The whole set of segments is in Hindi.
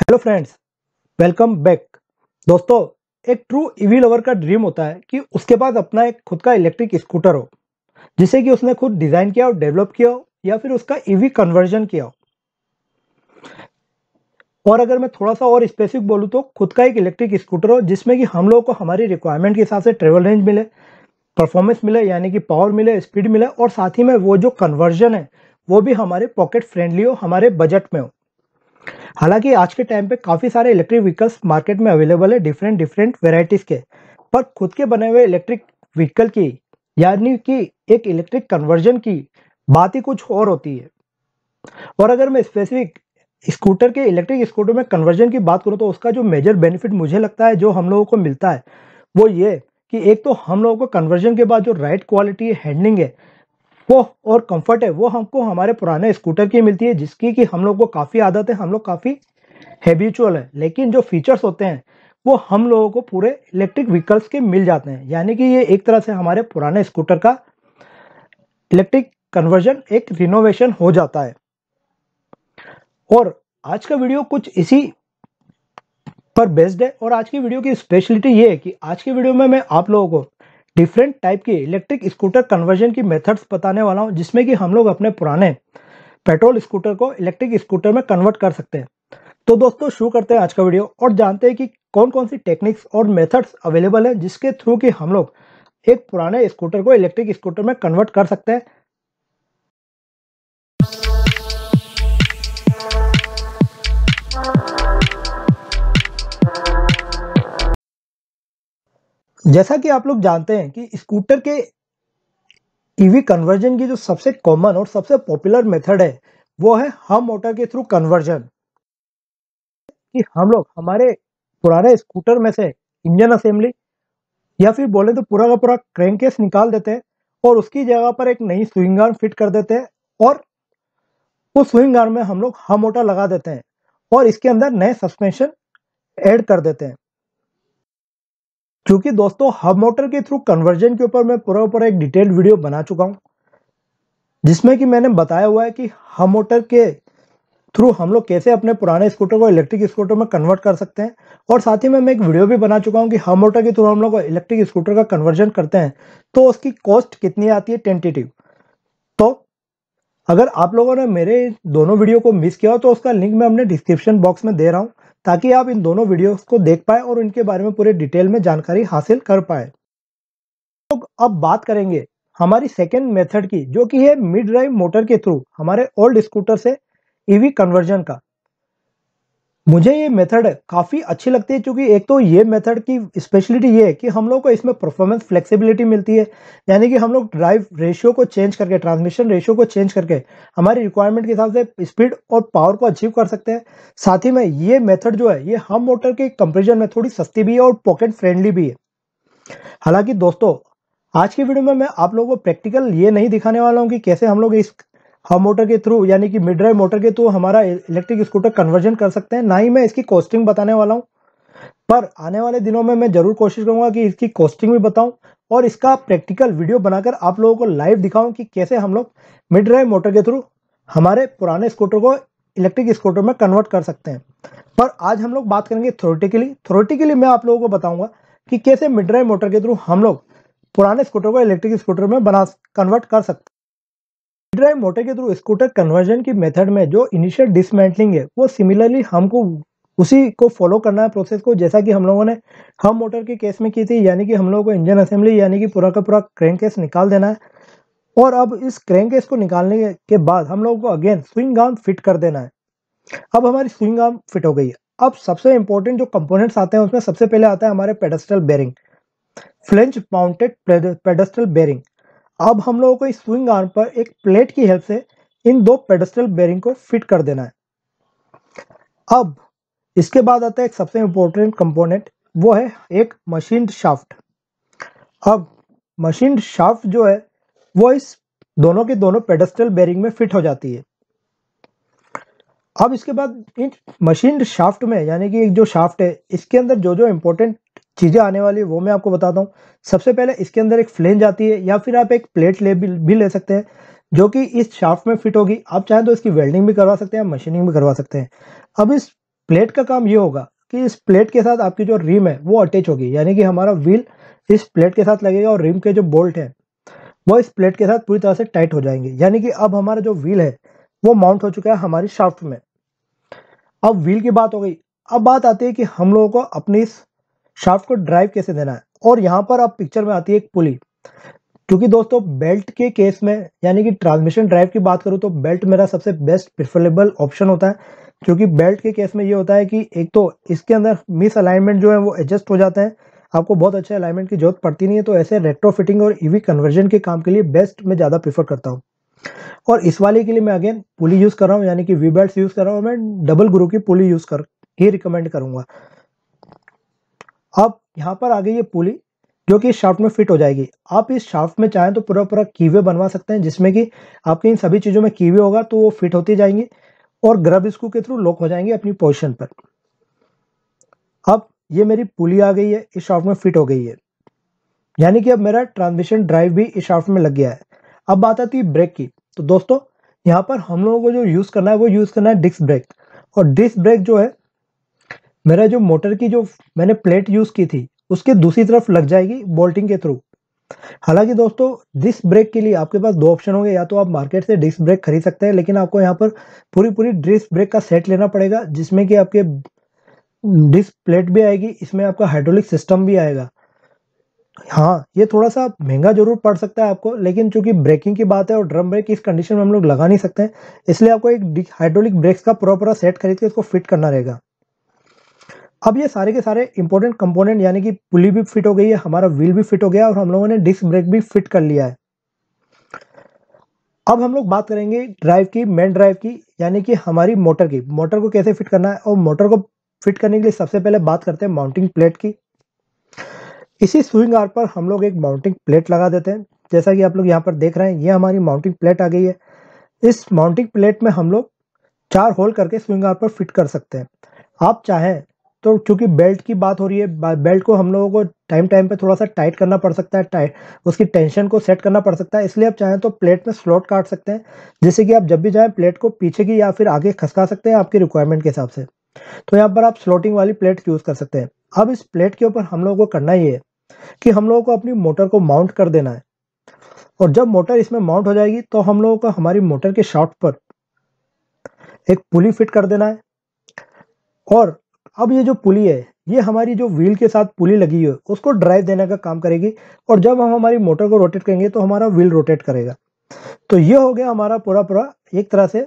हेलो फ्रेंड्स वेलकम बैक दोस्तों एक ट्रू ईवी लवर का ड्रीम होता है कि उसके पास अपना एक खुद का इलेक्ट्रिक स्कूटर हो जिसे कि उसने खुद डिज़ाइन किया हो डेवलप किया हो या फिर उसका ईवी कन्वर्जन किया हो और अगर मैं थोड़ा सा और स्पेसिफिक बोलूँ तो खुद का एक इलेक्ट्रिक स्कूटर हो जिसमें कि हम लोगों को हमारी रिक्वायरमेंट के हिसाब से ट्रेवल रेंज मिले परफॉर्मेंस मिले यानी कि पावर मिले स्पीड मिले और साथ ही में वो जो कन्वर्जन है वो भी हमारे पॉकेट फ्रेंडली हो हमारे बजट में हो हालांकि आज के टाइम पे काफ़ी सारे इलेक्ट्रिक व्हीकल्स मार्केट में अवेलेबल है डिफरेंट डिफरेंट वेराइटीज़ के पर खुद के बने हुए इलेक्ट्रिक व्हीकल की यानी कि एक इलेक्ट्रिक कन्वर्जन की बात ही कुछ और होती है और अगर मैं स्पेसिफिक स्कूटर के इलेक्ट्रिक स्कूटर में कन्वर्जन की बात करूँ तो उसका जो मेजर बेनिफिट मुझे लगता है जो हम लोगों को मिलता है वो ये कि एक तो हम लोगों को कन्वर्जन के बाद जो राइट क्वालिटी हैंडलिंग है वो और कंफर्ट है वो हमको हमारे पुराने स्कूटर की मिलती है जिसकी कि हम लोग को काफ़ी आदत है हम लोग काफ़ी हैबिचुअल है लेकिन जो फीचर्स होते हैं वो हम लोगों को पूरे इलेक्ट्रिक व्हीकल्स के मिल जाते हैं यानी कि ये एक तरह से हमारे पुराने स्कूटर का इलेक्ट्रिक कन्वर्जन एक रिनोवेशन हो जाता है और आज का वीडियो कुछ इसी पर बेस्ड है और आज की वीडियो की स्पेशलिटी ये है कि आज की वीडियो में मैं आप लोगों को डिफरेंट टाइप के इलेक्ट्रिक स्कूटर कन्वर्जन की मेथड्स बताने वाला हूँ जिसमें कि हम लोग अपने पुराने पेट्रोल स्कूटर को इलेक्ट्रिक स्कूटर में कन्वर्ट कर सकते हैं तो दोस्तों शुरू करते हैं आज का वीडियो और जानते हैं कि कौन कौन सी टेक्निक्स और मेथड्स अवेलेबल हैं जिसके थ्रू कि हम लोग एक पुराने स्कूटर को इलेक्ट्रिक स्कूटर में कन्वर्ट कर सकते हैं जैसा कि आप लोग जानते हैं कि स्कूटर के ईवी e कन्वर्जन की जो सबसे कॉमन और सबसे पॉपुलर मेथड है वो है हम मोटर के थ्रू कन्वर्जन कि हम लोग हमारे पुराने स्कूटर में से इंजन असेंबली या फिर बोले तो पूरा का पूरा क्रेन निकाल देते हैं और उसकी जगह पर एक नई स्विंग आर्म फिट कर देते हैं और उस स्विंग आर्म में हम लोग हम मोटर लगा देते हैं और इसके अंदर नए सस्पेंशन एड कर देते हैं क्योंकि दोस्तों हब मोटर के थ्रू कन्वर्जन के ऊपर मैं पूरा पूरा एक डिटेल्ड वीडियो बना चुका हूँ जिसमें कि मैंने बताया हुआ है कि हब मोटर के थ्रू हम लोग कैसे अपने पुराने स्कूटर को इलेक्ट्रिक स्कूटर में कन्वर्ट कर सकते हैं और साथ ही में मैं एक वीडियो भी बना चुका हूँ कि हम मोटर के थ्रू हम लोग इलेक्ट्रिक स्कूटर का कन्वर्जन करते हैं तो उसकी कॉस्ट कितनी आती है टेंटेटिव अगर आप लोगों ने मेरे दोनों वीडियो को मिस किया हो तो उसका लिंक मैं अपने डिस्क्रिप्शन बॉक्स में दे रहा हूँ ताकि आप इन दोनों वीडियोस को देख पाए और इनके बारे में पूरे डिटेल में जानकारी हासिल कर पाए तो अब बात करेंगे हमारी सेकेंड मेथड की जो कि है मिड ड्राइव मोटर के थ्रू हमारे ओल्ड स्कूटर से ईवी e कन्वर्जन का मुझे ये मेथड काफ़ी अच्छी लगती है क्योंकि एक तो ये मेथड की स्पेशलिटी ये है कि हम लोग को इसमें परफॉर्मेंस फ्लेक्सिबिलिटी मिलती है यानी कि हम लोग ड्राइव रेशियो को चेंज करके ट्रांसमिशन रेशियो को चेंज करके हमारी रिक्वायरमेंट के हिसाब से स्पीड और पावर को अचीव कर सकते हैं साथ ही में ये मेथड जो है ये हम मोटर के कंपेरिजन में थोड़ी सस्ती भी है और पॉकेट फ्रेंडली भी है हालांकि दोस्तों आज की वीडियो में मैं आप लोगों को प्रैक्टिकल ये नहीं दिखाने वाला हूँ कि कैसे हम लोग इस हम मोटर के थ्रू यानी कि मिड ड्राइव मोटर के थ्रू हमारा इलेक्ट्रिक स्कूटर कन्वर्जन कर सकते हैं ना ही मैं इसकी कॉस्टिंग बताने वाला हूँ पर आने वाले दिनों में मैं ज़रूर कोशिश करूँगा कि इसकी कॉस्टिंग भी बताऊँ और इसका प्रैक्टिकल वीडियो बनाकर आप लोगों को लाइव दिखाऊँ कि कैसे हम लोग मिड ड्राइव मोटर के थ्रू हमारे पुराने स्कूटर को इलेक्ट्रिक स्कूटर में कन्वर्ट कर सकते हैं पर आज हम लोग बात करेंगे थ्योरेटिकली थ्योरेटिकली मैं आप लोगों को बताऊंगा कि कैसे मिड ड्राइव मोटर के थ्रू हम लोग पुराने स्कूटर को इलेक्ट्रिक स्कूटर में बना कन्वर्ट कर सकते ड्राइव मोटर के थ्रू स्कूटर कन्वर्जन की मेथड में जो इनिशियल डिसमेंटलिंग है वो सिमिलरली हमको उसी को फॉलो करना है प्रोसेस को जैसा कि हम लोगों ने हम मोटर के केस में की थी यानी कि हम लोगों को इंजन असेंबली यानी कि पूरा का पूरा क्रैंक केस निकाल देना है और अब इस क्रैंक केस को निकालने के बाद हम लोगों को अगेन स्विंग आर्म फिट कर देना है अब हमारी स्विंग आर्म फिट हो गई है अब सबसे इंपॉर्टेंट जो कंपोनेंट्स आते हैं उसमें सबसे पहले आता है हमारे pedestal bearing flange mounted pedestal bearing अब हम लोगों को इस स्विंग आर्म पर एक प्लेट की हेल्प से इन दो पेडस्टल बेरिंग को फिट कर देना है अब इसके बाद आता है एक सबसे इम्पोर्टेंट कंपोनेंट वो है एक मशीन शाफ्ट अब मशीन शाफ्ट जो है वो इस दोनों के दोनों पेडस्टल बेरिंग में फिट हो जाती है अब इसके बाद इन मशीन शाफ्ट में यानी कि एक जो शाफ्ट है इसके अंदर जो जो इंपॉर्टेंट चीज़ें आने वाली है वो मैं आपको बताता हूँ सबसे पहले इसके अंदर एक फ्लेंज आती है या फिर आप एक प्लेट ले भी, ले सकते हैं जो कि इस शाफ्ट में फिट होगी आप चाहें तो इसकी वेल्डिंग भी करवा सकते हैं मशीनिंग भी करवा सकते हैं अब इस प्लेट का काम ये होगा कि इस प्लेट के साथ आपकी जो रिम है वो अटैच होगी यानी कि हमारा व्हील इस प्लेट के साथ लगेगा और रिम के जो बोल्ट हैं वो इस प्लेट के साथ पूरी तरह से टाइट हो जाएंगे यानी कि अब हमारा जो व्हील है वो माउंट हो चुका है हमारी शाफ्ट में अब व्हील की बात हो गई अब बात आती है कि हम लोगों को अपनी इस शाफ्ट को ड्राइव कैसे देना है और यहाँ पर आप पिक्चर में आती है एक पुली क्योंकि दोस्तों बेल्ट के केस में यानी कि ट्रांसमिशन ड्राइव की बात करूँ तो बेल्ट मेरा सबसे बेस्ट प्रिफरेबल ऑप्शन होता है क्योंकि बेल्ट के केस में ये होता है कि एक तो इसके अंदर मिस अलाइनमेंट जो है वो एडजस्ट हो जाते हैं आपको बहुत अच्छे अलाइनमेंट की जरूरत पड़ती नहीं है तो ऐसे रेट्रो फिटिंग और ईवी e कन्वर्जन के काम के लिए बेस्ट मैं ज़्यादा प्रीफर करता हूँ और इस वाले के लिए मैं अगेन पुली यूज़ कर रहा हूँ यानी कि वी बेल्ट यूज़ कर रहा हूँ मैं डबल ग्रो की पुली यूज़ कर ही रिकमेंड करूँगा अब यहाँ पर आ गई ये पुली जो कि इस शाफ्ट में फिट हो जाएगी आप इस शाफ्ट में चाहें तो पूरा पूरा कीवे बनवा सकते हैं जिसमें कि आपके इन सभी चीज़ों में कीवे होगा तो वो फिट होती जाएंगे और ग्रब स्क्रू के थ्रू लॉक हो जाएंगे अपनी पोजिशन पर अब ये मेरी पुली आ गई है इस शाफ्ट में फिट हो गई है यानी कि अब मेरा ट्रांसमिशन ड्राइव भी इस शाफ्ट में लग गया है अब बात आती है ब्रेक की तो दोस्तों यहाँ पर हम लोगों को जो यूज़ करना है वो यूज़ करना है डिस्क ब्रेक और डिस्क ब्रेक जो है मेरा जो मोटर की जो मैंने प्लेट यूज़ की थी उसके दूसरी तरफ लग जाएगी बोल्टिंग के थ्रू हालांकि दोस्तों डिस्क ब्रेक के लिए आपके पास दो ऑप्शन होंगे या तो आप मार्केट से डिस्क ब्रेक खरीद सकते हैं लेकिन आपको यहाँ पर पूरी पूरी डिस्क ब्रेक का सेट लेना पड़ेगा जिसमें कि आपके डिस्क प्लेट भी आएगी इसमें आपका हाइड्रोलिक सिस्टम भी आएगा हाँ ये थोड़ा सा महंगा जरूर पड़ सकता है आपको लेकिन चूंकि ब्रेकिंग की बात है और ड्रम ब्रेक इस कंडीशन में हम लोग लगा नहीं सकते हैं इसलिए आपको एक हाइड्रोलिक ब्रेक्स का प्रॉपर सेट खरीद के उसको फिट करना रहेगा अब ये सारे के सारे इंपॉर्टेंट कंपोनेंट यानी कि पुली भी फिट हो गई है हमारा व्हील भी फिट हो गया और हम लोगों ने डिस्क ब्रेक भी फिट कर लिया है अब हम लोग बात करेंगे ड्राइव की मेन ड्राइव की यानी कि हमारी मोटर की मोटर को कैसे फिट करना है और मोटर को फिट करने के लिए सबसे पहले बात करते हैं माउंटिंग प्लेट की इसी स्विंग आर पर हम लोग एक माउंटिंग प्लेट लगा देते हैं जैसा कि आप लोग यहाँ पर देख रहे हैं ये हमारी माउंटिंग प्लेट आ गई है इस माउंटिंग प्लेट में हम लोग चार होल करके स्विंग आर पर फिट कर सकते हैं आप चाहें तो क्योंकि बेल्ट की बात हो रही है बेल्ट को हम लोगों को टाइम टाइम पे थोड़ा सा टाइट करना पड़ सकता है टाइट उसकी टेंशन को सेट करना पड़ सकता है इसलिए आप चाहें तो प्लेट में स्लॉट काट सकते हैं जिससे कि आप जब भी जाएं प्लेट को पीछे की या फिर आगे खसका सकते हैं आपकी रिक्वायरमेंट के हिसाब से तो यहाँ पर आप स्लोटिंग वाली प्लेट यूज़ कर सकते हैं अब इस प्लेट के ऊपर हम लोगों को करना ये है कि हम लोगों को अपनी मोटर को माउंट कर देना है और जब मोटर इसमें माउंट हो जाएगी तो हम लोगों को हमारी मोटर के शॉर्ट पर एक पुली फिट कर देना है और अब ये जो पुली है ये हमारी जो व्हील के साथ पुली लगी है उसको ड्राइव देने का काम करेगी और जब हम हमारी मोटर को रोटेट करेंगे तो हमारा व्हील रोटेट करेगा तो ये हो गया हमारा पूरा पूरा एक तरह से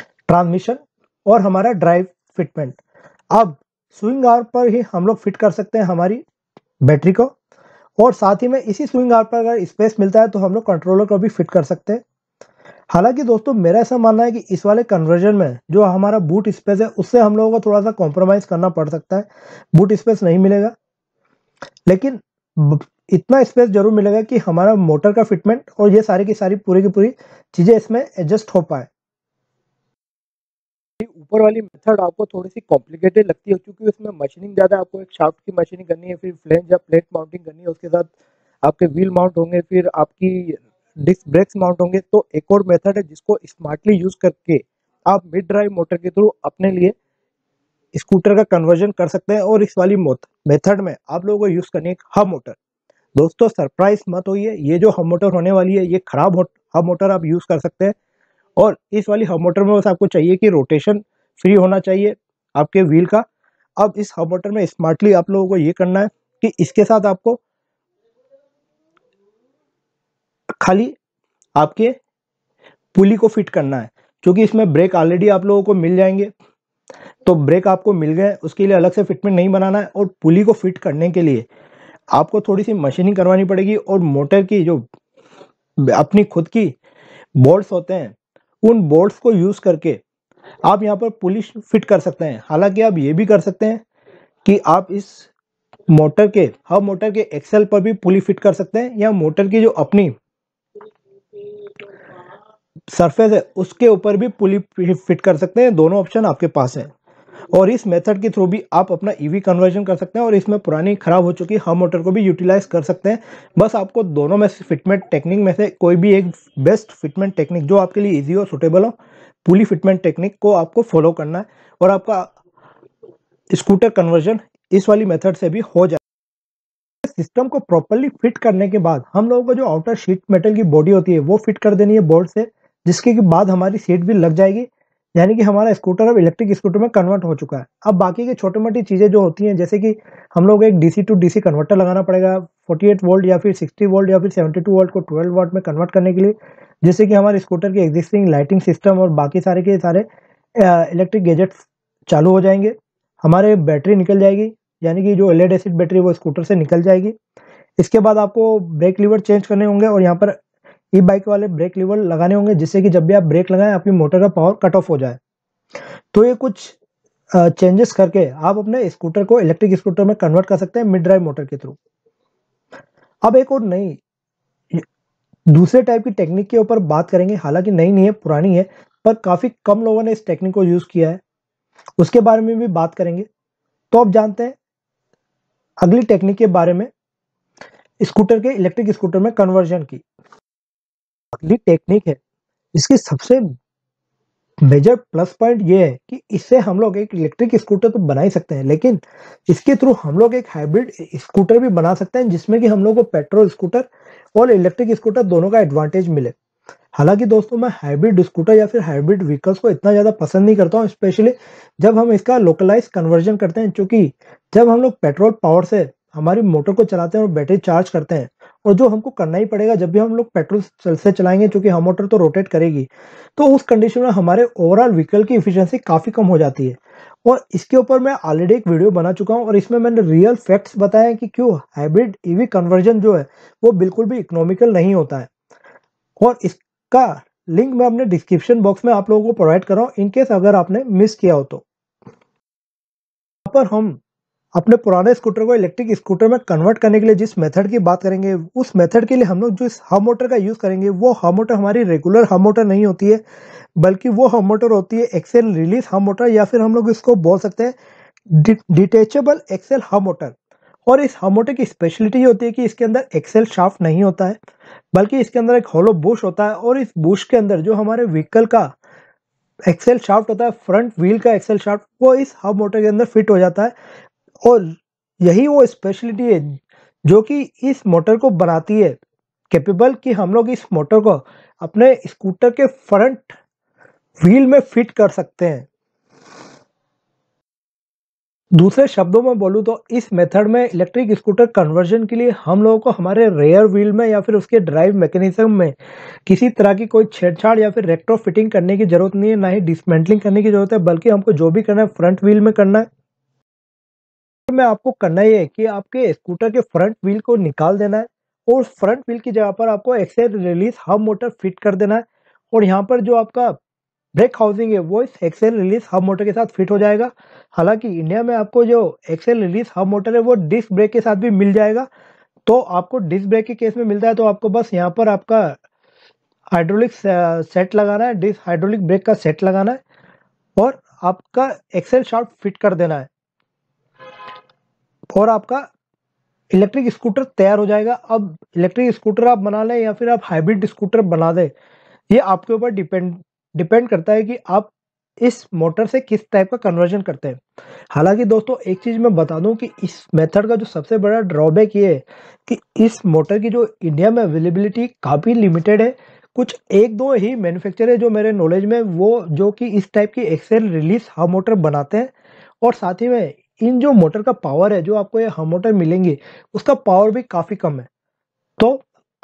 ट्रांसमिशन और हमारा ड्राइव फिटमेंट अब स्विंग आर पर ही हम लोग फिट कर सकते हैं हमारी बैटरी को और साथ ही में इसी स्विंग आर पर अगर स्पेस मिलता है तो हम लोग कंट्रोलर को भी फिट कर सकते हैं हालांकि दोस्तों मेरा ऐसा मानना है कि इस वाले कन्वर्जन में जो हमारा बूट स्पेस है उससे हम लोगों को थोड़ा सा कॉम्प्रोमाइज़ करना पड़ सकता है बूट स्पेस नहीं मिलेगा लेकिन इतना स्पेस जरूर मिलेगा कि हमारा मोटर का फिटमेंट और ये सारी की सारी पूरी की पूरी चीज़ें इसमें एडजस्ट हो पाए ऊपर वाली मेथड आपको थोड़ी सी कॉम्प्लिकेटेड लगती है क्योंकि उसमें मशीनिंग ज़्यादा आपको एक शार्ट की मशीनिंग करनी है फिर फ्लेंज या प्लेट माउंटिंग करनी है उसके साथ आपके व्हील माउंट होंगे फिर आपकी डिस्क ब्रेक्स माउंट होंगे तो एक और मेथड है जिसको स्मार्टली यूज करके आप मिड ड्राइव मोटर के थ्रू अपने लिए स्कूटर का कन्वर्जन कर सकते हैं और इस वाली मेथड में आप लोगों को यूज करनी है हब मोटर दोस्तों सरप्राइज मत होइए ये जो हब मोटर होने वाली है ये खराब हब मोटर आप यूज कर सकते हैं और इस वाली हब मोटर में बस आपको चाहिए कि रोटेशन फ्री होना चाहिए आपके व्हील का अब इस हब मोटर में स्मार्टली आप लोगों को ये करना है कि इसके साथ आपको खाली आपके पुली को फिट करना है क्योंकि इसमें ब्रेक ऑलरेडी आप लोगों को मिल जाएंगे तो ब्रेक आपको मिल गए उसके लिए अलग से फिटमेंट नहीं बनाना है और पुली को फिट करने के लिए आपको थोड़ी सी मशीनिंग करवानी पड़ेगी और मोटर की जो अपनी खुद की बोर्ड्स होते हैं उन बोर्ड्स को यूज़ करके आप यहाँ पर पुलिस फिट कर सकते हैं हालांकि आप ये भी कर सकते हैं कि आप इस मोटर के हब हाँ मोटर के एक्सेल पर भी पुली फिट कर सकते हैं या मोटर की जो अपनी सरफेस है उसके ऊपर भी पुली फिट कर सकते हैं दोनों ऑप्शन आपके पास हैं और इस मेथड के थ्रू भी आप अपना ईवी e कन्वर्जन कर सकते हैं और इसमें पुरानी खराब हो चुकी हम मोटर को भी यूटिलाइज कर सकते हैं बस आपको दोनों में से फिटमेंट टेक्निक में से कोई भी एक बेस्ट फिटमेंट टेक्निक जो आपके लिए ईजी हो सुटेबल हो पुली फिटमेंट टेक्निक को आपको फॉलो करना है और आपका स्कूटर कन्वर्जन इस वाली मेथड से भी हो जाए सिस्टम को प्रॉपरली फिट करने के बाद हम लोगों को जो आउटर शीट मेटल की बॉडी होती है वो फिट कर देनी है बोर्ड से जिसके बाद हमारी सीट भी लग जाएगी यानी कि हमारा स्कूटर अब इलेक्ट्रिक स्कूटर में कन्वर्ट हो चुका है अब बाकी की छोटी मोटी चीज़ें जो होती हैं जैसे कि हम लोग एक डीसी टू डीसी कन्वर्टर लगाना पड़ेगा 48 वोल्ट या फिर 60 वोल्ट या फिर 72 वोल्ट को 12 वोल्ट में कन्वर्ट करने के लिए जिससे कि हमारे स्कूटर की एग्जिस्टिंग लाइटिंग सिस्टम और बाकी सारे के सारे इलेक्ट्रिक गेजेट्स चालू हो जाएंगे हमारे बैटरी निकल जाएगी यानी कि जो एल एसिड बैटरी वो स्कूटर से निकल जाएगी इसके बाद आपको ब्रेक लीवर चेंज करने होंगे और यहाँ पर ई बाइक वाले ब्रेक लीवर लगाने होंगे जिससे कि जब भी आप ब्रेक लगाएं आपकी मोटर का पावर कट ऑफ हो जाए तो ये कुछ चेंजेस करके आप अपने स्कूटर को इलेक्ट्रिक स्कूटर में कन्वर्ट कर सकते हैं मिड ड्राइव मोटर के थ्रू अब एक और नई दूसरे टाइप की टेक्निक के ऊपर बात करेंगे हालांकि नई नहीं, नहीं है पुरानी है पर काफ़ी कम लोगों ने इस टेक्निक को यूज़ किया है उसके बारे में भी बात करेंगे तो आप जानते हैं अगली टेक्निक के बारे में स्कूटर के इलेक्ट्रिक स्कूटर में कन्वर्जन की अगली टेक्निक है इसकी सबसे मेजर प्लस पॉइंट ये है कि इससे हम लोग एक इलेक्ट्रिक स्कूटर तो बना ही सकते हैं लेकिन इसके थ्रू हम लोग एक हाइब्रिड स्कूटर भी बना सकते हैं जिसमें कि हम लोग को पेट्रोल स्कूटर और इलेक्ट्रिक स्कूटर दोनों का एडवांटेज मिले हालांकि दोस्तों मैं हाइब्रिड स्कूटर या फिर हाइब्रिड व्हीकल्स को इतना ज़्यादा पसंद नहीं करता हूँ स्पेशली जब हम इसका लोकलाइज कन्वर्जन करते हैं क्योंकि जब हम लोग पेट्रोल पावर से हमारी मोटर को चलाते हैं और बैटरी चार्ज करते हैं और जो हमको करना ही पड़ेगा जब भी हम लोग पेट्रोल से चलाएंगे क्योंकि हम मोटर तो रोटेट करेगी तो उस कंडीशन में हमारे ओवरऑल व्हीकल की इफिशियंसी काफ़ी कम हो जाती है और इसके ऊपर मैं ऑलरेडी एक वीडियो बना चुका हूँ और इसमें मैंने रियल फैक्ट्स बताए हैं कि क्यों हाइब्रिड ईवी कन्वर्जन जो है वो बिल्कुल भी इकोनॉमिकल नहीं होता है और इसका लिंक मैं अपने डिस्क्रिप्शन बॉक्स में आप लोगों को प्रोवाइड कर रहा हूँ इनकेस अगर आपने मिस किया हो तो पर हम अपने पुराने स्कूटर को इलेक्ट्रिक स्कूटर में कन्वर्ट करने के लिए जिस मेथड की बात करेंगे उस मेथड के लिए हम लोग जो इस हा मोटर का यूज़ करेंगे वो हा मोटर हमारी रेगुलर हा मोटर नहीं होती है बल्कि वो हम मोटर होती है एक्सेल रिलीज हा मोटर या फिर हम लोग इसको बोल सकते हैं डिटेचेबल एक्सेल हा मोटर और इस हब मोटर की स्पेशलिटी होती है कि इसके अंदर एक्सेल शाफ्ट नहीं होता है बल्कि इसके अंदर एक होलो बुश होता है और इस बुश के अंदर जो हमारे व्हीकल का एक्सेल शाफ्ट होता है फ्रंट व्हील का एक्सेल शाफ्ट वो इस हब मोटर के अंदर फिट हो जाता है और यही वो स्पेशलिटी है जो कि इस मोटर को बनाती है कैपेबल कि हम लोग इस मोटर को अपने स्कूटर के फ्रंट व्हील में फिट कर सकते हैं दूसरे शब्दों में बोलूँ तो इस मेथड में इलेक्ट्रिक स्कूटर कन्वर्जन के लिए हम लोगों को हमारे रेयर व्हील में या फिर उसके ड्राइव मैकेनिज्म में किसी तरह की कोई छेड़छाड़ या फिर रेक्ट्रो फिटिंग करने की जरूरत नहीं है ना ही डिसमेंटलिंग करने की जरूरत है बल्कि हमको जो भी करना है फ्रंट व्हील में करना है में आपको करना ही है कि आपके स्कूटर के फ्रंट व्हील को निकाल देना है और फ्रंट व्हील की जगह पर आपको axle release hub motor fit कर देना है और यहाँ पर जो आपका ब्रेक हाउसिंग है वो इस एक्सेल रिलीज हब मोटर के साथ फिट हो जाएगा हालांकि इंडिया में आपको जो एक्सेल रिलीज हब मोटर है वो डिस्क ब्रेक के साथ भी मिल जाएगा तो आपको डिस्क ब्रेक के केस में मिलता है तो आपको बस यहाँ पर आपका हाइड्रोलिक सेट लगाना है डिस्क हाइड्रोलिक ब्रेक का सेट लगाना है और आपका एक्सेल शार्प फिट कर देना है और आपका इलेक्ट्रिक स्कूटर तैयार हो जाएगा अब इलेक्ट्रिक स्कूटर आप बना लें या फिर आप हाइब्रिड स्कूटर बना दें ये आपके ऊपर डिपेंड डिपेंड करता है कि आप इस मोटर से किस टाइप का कन्वर्जन करते हैं हालांकि दोस्तों एक चीज़ मैं बता दूं कि इस मेथड का जो सबसे बड़ा ड्रॉबैक ये है कि इस मोटर की जो इंडिया में अवेलेबिलिटी काफ़ी लिमिटेड है कुछ एक दो ही मैन्युफैक्चर है जो मेरे नॉलेज में वो जो कि इस टाइप की एक्सेल रिलीज हा मोटर बनाते हैं और साथ ही में इन जो मोटर का पावर है जो आपको ये हम मोटर मिलेंगे उसका पावर भी काफ़ी कम है तो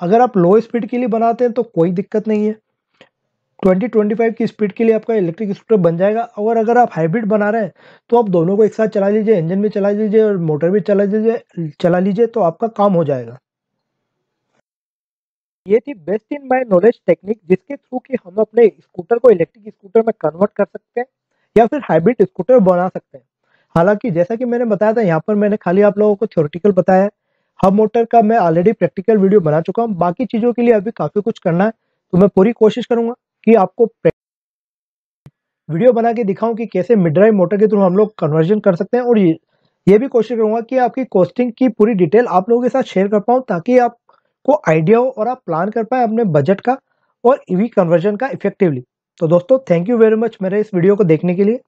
अगर आप लो स्पीड के लिए बनाते हैं तो कोई दिक्कत नहीं है ट्वेंटी ट्वेंटी फाइव की स्पीड के लिए आपका इलेक्ट्रिक स्कूटर बन जाएगा और अगर आप हाइब्रिड बना रहे हैं तो आप दोनों को एक साथ चला लीजिए इंजन भी चला लीजिए और मोटर भी चला लीजिए चला लीजिए तो आपका काम हो जाएगा ये थी best in my knowledge technique जिसके थ्रू कि हम अपने स्कूटर को इलेक्ट्रिक स्कूटर में कन्वर्ट कर सकते हैं या फिर हाइब्रिड स्कूटर बना सकते हैं हालांकि जैसा कि मैंने बताया था यहाँ पर मैंने खाली आप लोगों को थ्योरेटिकल बताया है हब मोटर का मैं ऑलरेडी प्रैक्टिकल वीडियो बना चुका हूँ बाकी चीज़ों के लिए अभी काफ़ी कुछ करना है तो मैं पूरी कोशिश करूंगा कि आपको वीडियो बना के दिखाऊं कि कैसे मिड ड्राइव मोटर के थ्रू हम लोग कन्वर्जन कर सकते हैं और ये ये भी कोशिश करूंगा कि आपकी कॉस्टिंग की पूरी डिटेल आप लोगों के साथ शेयर कर पाऊँ ताकि आपको आइडिया हो और आप प्लान कर पाए अपने बजट का और ईवी कन्वर्जन का इफेक्टिवली तो दोस्तों थैंक यू वेरी मच मेरे इस वीडियो को देखने के लिए